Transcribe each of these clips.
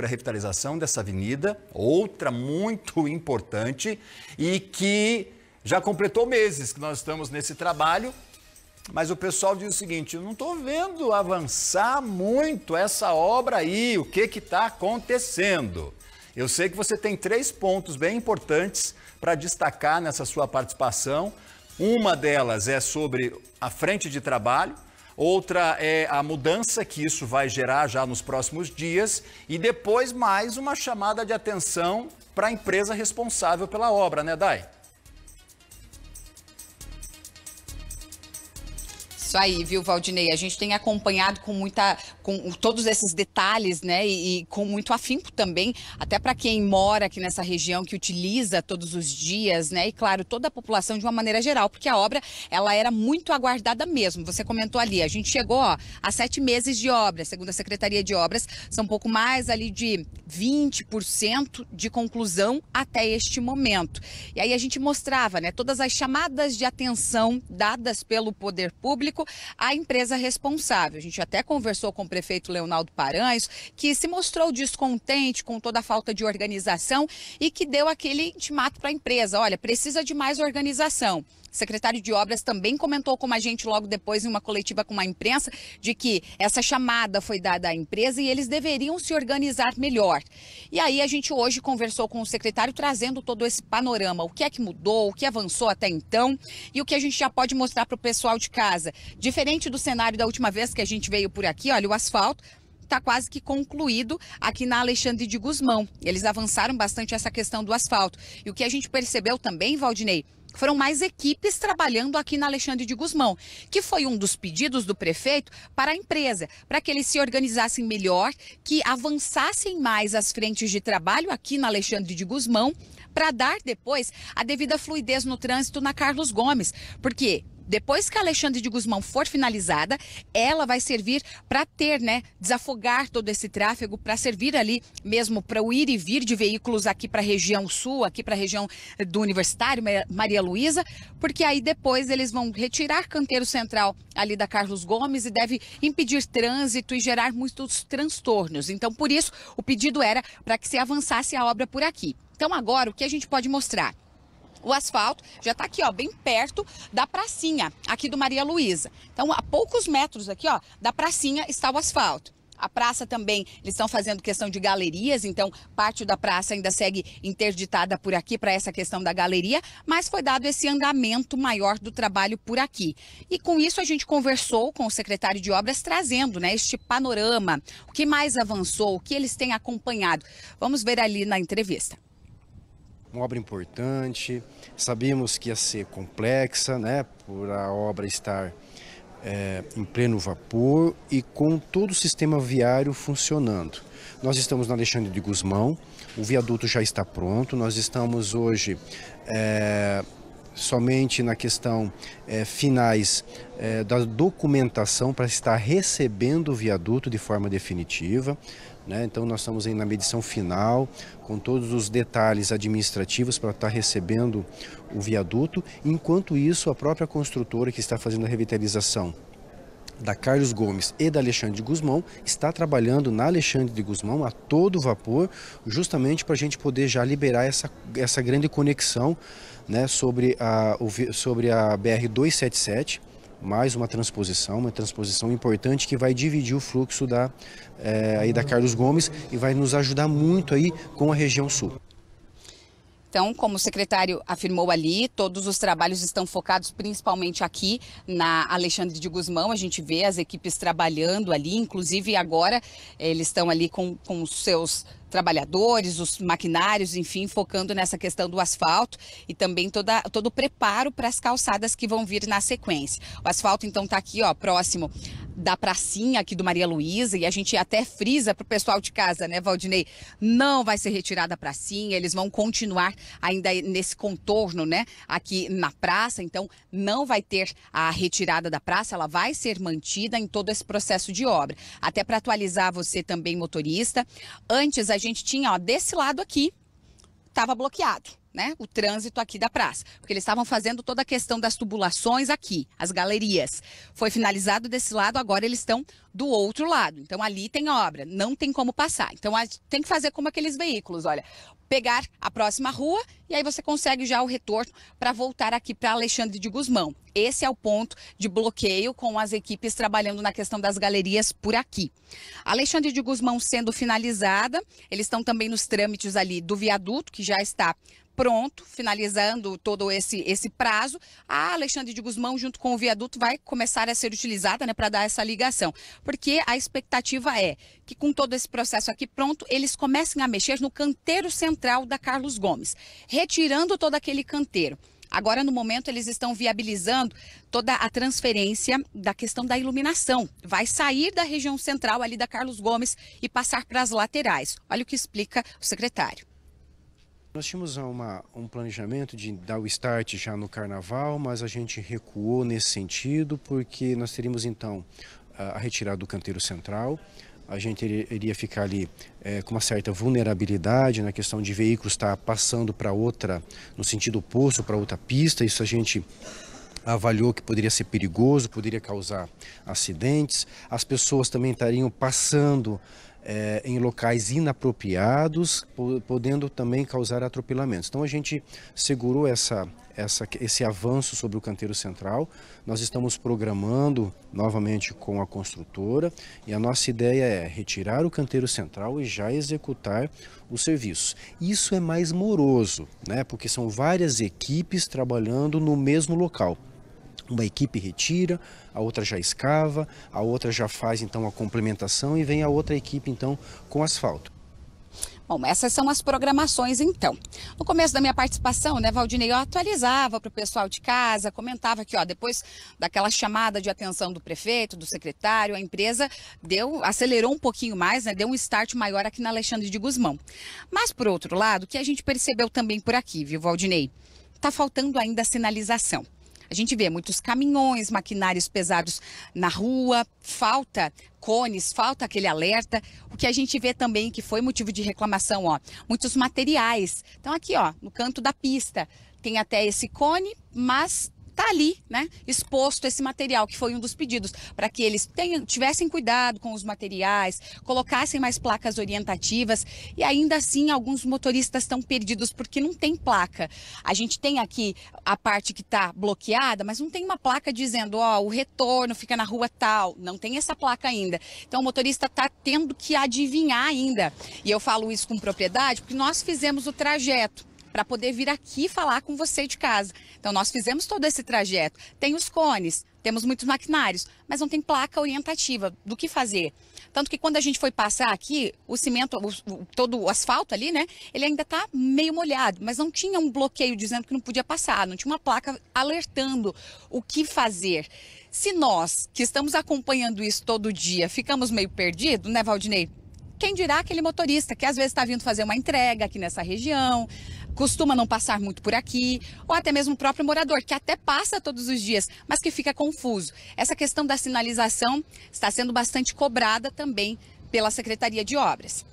sobre a revitalização dessa avenida, outra muito importante e que já completou meses que nós estamos nesse trabalho. Mas o pessoal diz o seguinte: eu não estou vendo avançar muito essa obra aí, o que está acontecendo? Eu sei que você tem três pontos bem importantes para destacar nessa sua participação. Uma delas é sobre a frente de trabalho, Outra é a mudança que isso vai gerar já nos próximos dias. E depois, mais uma chamada de atenção para a empresa responsável pela obra, né, Dai? isso aí, viu, Valdinei? A gente tem acompanhado com muita, com todos esses detalhes, né? E, e com muito afinco também, até para quem mora aqui nessa região, que utiliza todos os dias, né? E claro, toda a população de uma maneira geral, porque a obra ela era muito aguardada mesmo. Você comentou ali, a gente chegou ó, a sete meses de obra, segundo a Secretaria de Obras, são um pouco mais ali de 20% de conclusão até este momento. E aí a gente mostrava, né? Todas as chamadas de atenção dadas pelo poder público Público à empresa responsável. A gente até conversou com o prefeito Leonardo Paranhos, que se mostrou descontente com toda a falta de organização e que deu aquele intimato para a empresa: olha, precisa de mais organização. O secretário de Obras também comentou com a gente logo depois em uma coletiva com a imprensa de que essa chamada foi dada à empresa e eles deveriam se organizar melhor. E aí a gente hoje conversou com o secretário trazendo todo esse panorama, o que é que mudou, o que avançou até então e o que a gente já pode mostrar para o pessoal de casa. Diferente do cenário da última vez que a gente veio por aqui, olha, o asfalto está quase que concluído aqui na Alexandre de Guzmão. Eles avançaram bastante essa questão do asfalto. E o que a gente percebeu também, Valdinei, foram mais equipes trabalhando aqui na Alexandre de Gusmão, que foi um dos pedidos do prefeito para a empresa, para que eles se organizassem melhor, que avançassem mais as frentes de trabalho aqui na Alexandre de Gusmão, para dar depois a devida fluidez no trânsito na Carlos Gomes, porque depois que a Alexandre de Guzmão for finalizada, ela vai servir para ter, né, desafogar todo esse tráfego, para servir ali mesmo para o ir e vir de veículos aqui para a região sul, aqui para a região eh, do Universitário, Maria Luísa, porque aí depois eles vão retirar canteiro central ali da Carlos Gomes e deve impedir trânsito e gerar muitos transtornos. Então, por isso, o pedido era para que se avançasse a obra por aqui. Então, agora, o que a gente pode mostrar? o asfalto já está aqui, ó, bem perto da pracinha aqui do Maria Luísa. Então, a poucos metros aqui, ó, da pracinha está o asfalto. A praça também, eles estão fazendo questão de galerias, então parte da praça ainda segue interditada por aqui para essa questão da galeria, mas foi dado esse andamento maior do trabalho por aqui. E com isso a gente conversou com o secretário de obras trazendo, né, este panorama, o que mais avançou, o que eles têm acompanhado. Vamos ver ali na entrevista uma obra importante, sabíamos que ia ser complexa, né, por a obra estar é, em pleno vapor e com todo o sistema viário funcionando. Nós estamos na Alexandre de Gusmão, o viaduto já está pronto, nós estamos hoje é, somente na questão é, finais é, da documentação para estar recebendo o viaduto de forma definitiva. Né? Então nós estamos aí na medição final, com todos os detalhes administrativos para estar recebendo o viaduto. Enquanto isso, a própria construtora que está fazendo a revitalização da Carlos Gomes e da Alexandre de Guzmão está trabalhando na Alexandre de Guzmão a todo vapor, justamente para a gente poder já liberar essa, essa grande conexão né, sobre, a, sobre a BR-277, mais uma transposição, uma transposição importante que vai dividir o fluxo da, é, aí da Carlos Gomes e vai nos ajudar muito aí com a região sul. Então, como o secretário afirmou ali, todos os trabalhos estão focados principalmente aqui na Alexandre de Guzmão. A gente vê as equipes trabalhando ali, inclusive agora eh, eles estão ali com, com os seus trabalhadores, os maquinários, enfim, focando nessa questão do asfalto e também toda, todo o preparo para as calçadas que vão vir na sequência. O asfalto, então, está aqui, ó, próximo da pracinha aqui do Maria Luísa e a gente até frisa para o pessoal de casa, né, Valdinei? Não vai ser retirada a pracinha, eles vão continuar ainda nesse contorno, né, aqui na praça, então não vai ter a retirada da praça, ela vai ser mantida em todo esse processo de obra. Até para atualizar você também, motorista, antes a gente tinha, ó, desse lado aqui, estava bloqueado. Né, o trânsito aqui da praça, porque eles estavam fazendo toda a questão das tubulações aqui, as galerias. Foi finalizado desse lado, agora eles estão do outro lado. Então ali tem obra, não tem como passar. Então tem que fazer como aqueles veículos, olha, pegar a próxima rua e aí você consegue já o retorno para voltar aqui para Alexandre de Gusmão esse é o ponto de bloqueio com as equipes trabalhando na questão das galerias por aqui. Alexandre de Guzmão sendo finalizada, eles estão também nos trâmites ali do viaduto, que já está pronto, finalizando todo esse, esse prazo, a Alexandre de Guzmão, junto com o viaduto, vai começar a ser utilizada né, para dar essa ligação. Porque a expectativa é que, com todo esse processo aqui pronto, eles comecem a mexer no canteiro central da Carlos Gomes, retirando todo aquele canteiro. Agora, no momento, eles estão viabilizando toda a transferência da questão da iluminação. Vai sair da região central ali da Carlos Gomes e passar para as laterais. Olha o que explica o secretário. Nós tínhamos uma, um planejamento de dar o start já no carnaval, mas a gente recuou nesse sentido porque nós teríamos então a retirada do canteiro central, a gente iria ficar ali é, com uma certa vulnerabilidade na questão de veículos estar passando para outra, no sentido oposto, para outra pista. Isso a gente avaliou que poderia ser perigoso, poderia causar acidentes. As pessoas também estariam passando é, em locais inapropriados, podendo também causar atropelamentos. Então a gente segurou essa, essa, esse avanço sobre o canteiro central. Nós estamos programando novamente com a construtora e a nossa ideia é retirar o canteiro central e já executar os serviços. Isso é mais moroso, né? porque são várias equipes trabalhando no mesmo local uma equipe retira, a outra já escava, a outra já faz então a complementação e vem a outra equipe então com asfalto. Bom, essas são as programações então. No começo da minha participação, né, Valdinei, eu atualizava para o pessoal de casa, comentava que, ó, depois daquela chamada de atenção do prefeito, do secretário, a empresa deu, acelerou um pouquinho mais, né, deu um start maior aqui na Alexandre de Guzmão. Mas, por outro lado, o que a gente percebeu também por aqui, viu, Valdinei? Está faltando ainda a sinalização. A gente vê muitos caminhões, maquinários pesados na rua, falta cones, falta aquele alerta. O que a gente vê também que foi motivo de reclamação, ó, muitos materiais. Então aqui, ó, no canto da pista, tem até esse cone, mas está ali, né, exposto esse material, que foi um dos pedidos, para que eles tenham, tivessem cuidado com os materiais, colocassem mais placas orientativas e ainda assim alguns motoristas estão perdidos porque não tem placa. A gente tem aqui a parte que está bloqueada, mas não tem uma placa dizendo, ó, oh, o retorno fica na rua tal, não tem essa placa ainda. Então o motorista está tendo que adivinhar ainda. E eu falo isso com propriedade porque nós fizemos o trajeto para poder vir aqui falar com você de casa. Então, nós fizemos todo esse trajeto. Tem os cones, temos muitos maquinários, mas não tem placa orientativa do que fazer. Tanto que quando a gente foi passar aqui, o cimento, o, todo o asfalto ali, né? Ele ainda está meio molhado, mas não tinha um bloqueio dizendo que não podia passar, não tinha uma placa alertando o que fazer. Se nós, que estamos acompanhando isso todo dia, ficamos meio perdidos, né, Valdinei? Quem dirá aquele motorista que às vezes está vindo fazer uma entrega aqui nessa região, costuma não passar muito por aqui, ou até mesmo o próprio morador, que até passa todos os dias, mas que fica confuso. Essa questão da sinalização está sendo bastante cobrada também pela Secretaria de Obras.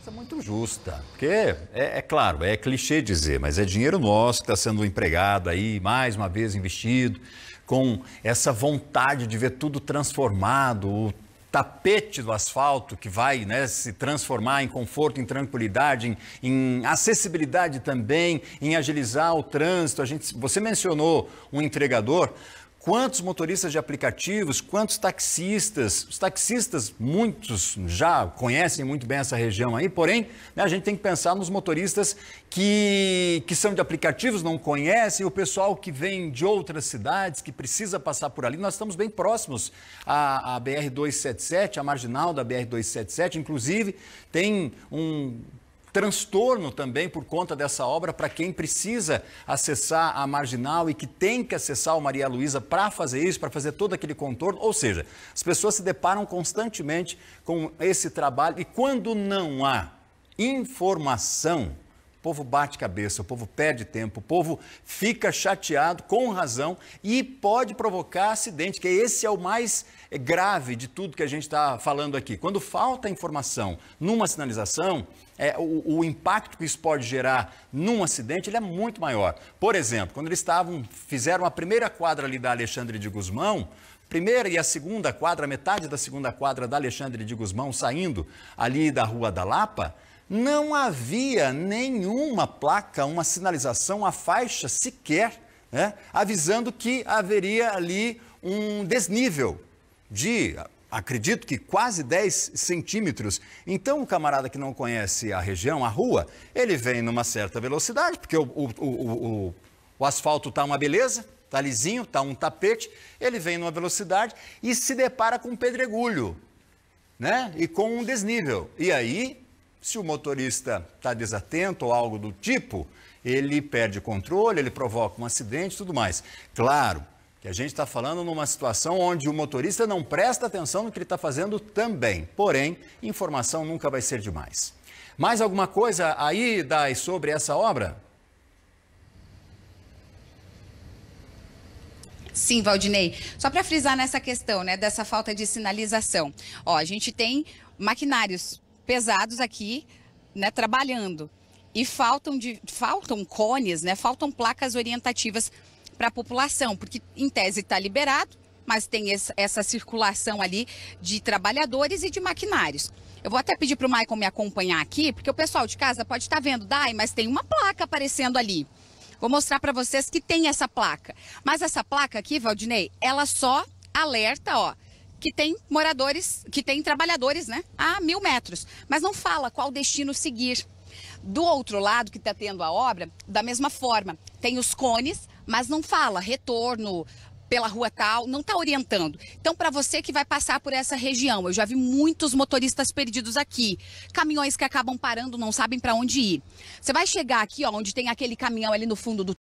Isso é muito justa, porque é, é, claro, é clichê dizer, mas é dinheiro nosso que está sendo empregado aí, mais uma vez investido, com essa vontade de ver tudo transformado, o tapete do asfalto que vai né, se transformar em conforto, em tranquilidade, em, em, acessibilidade também, em agilizar o trânsito. A gente, você mencionou um entregador. Quantos motoristas de aplicativos, quantos taxistas, os taxistas, muitos já conhecem muito bem essa região aí, porém, né, a gente tem que pensar nos motoristas que, que são de aplicativos, não conhecem, o pessoal que vem de outras cidades, que precisa passar por ali. Nós estamos bem próximos à, à BR-277, a marginal da BR-277, inclusive tem um transtorno também por conta dessa obra para quem precisa acessar a marginal e que tem que acessar o Maria Luísa para fazer isso, para fazer todo aquele contorno. Ou seja, as pessoas se deparam constantemente com esse trabalho e quando não há informação, o povo bate cabeça, o povo perde tempo, o povo fica chateado com razão e pode provocar acidente, que esse é o mais grave de tudo que a gente está falando aqui. Quando falta informação numa sinalização, é, o, o, impacto que isso pode gerar num acidente ele é muito maior. Por exemplo, quando eles estavam, fizeram a primeira quadra ali da Alexandre de Guzmão, primeira e a segunda quadra, metade da segunda quadra da Alexandre de Guzmão, saindo ali da Rua da Lapa, não havia nenhuma placa, uma sinalização, a faixa sequer, né, avisando que haveria ali um desnível de acredito que quase 10 centímetros. Então, o camarada que não conhece a região, a rua, ele vem numa certa velocidade, porque o, o, o, o, o asfalto está uma beleza, está lisinho, está um tapete, ele vem numa velocidade e se depara com um pedregulho, né? E com um desnível. E aí, se o motorista está desatento ou algo do tipo, ele perde o controle, ele provoca um acidente e tudo mais. Claro, e a gente está falando numa situação onde o motorista não presta atenção no que ele está fazendo também. Porém, informação nunca vai ser demais. Mais alguma coisa aí, Dai, sobre essa obra? Sim, Valdinei. Só para frisar nessa questão, né, dessa falta de sinalização. Ó, a gente tem maquinários pesados aqui, né, trabalhando. E faltam, de, faltam cones, né, faltam placas orientativas para a população, porque em tese está liberado, mas tem essa circulação ali de trabalhadores e de maquinários. Eu vou até pedir para o Maicon me acompanhar aqui, porque o pessoal de casa pode estar tá vendo, Dai, mas tem uma placa aparecendo ali. Vou mostrar para vocês que tem essa placa. Mas essa placa aqui, Valdinei, ela só alerta, ó, que tem moradores, que tem trabalhadores, né, a mil metros. Mas não fala qual destino seguir. Do outro lado que está tendo a obra, da mesma forma, tem os cones mas não fala retorno pela rua tal, não está orientando. Então, para você que vai passar por essa região, eu já vi muitos motoristas perdidos aqui, caminhões que acabam parando, não sabem para onde ir. Você vai chegar aqui, ó, onde tem aquele caminhão ali no fundo do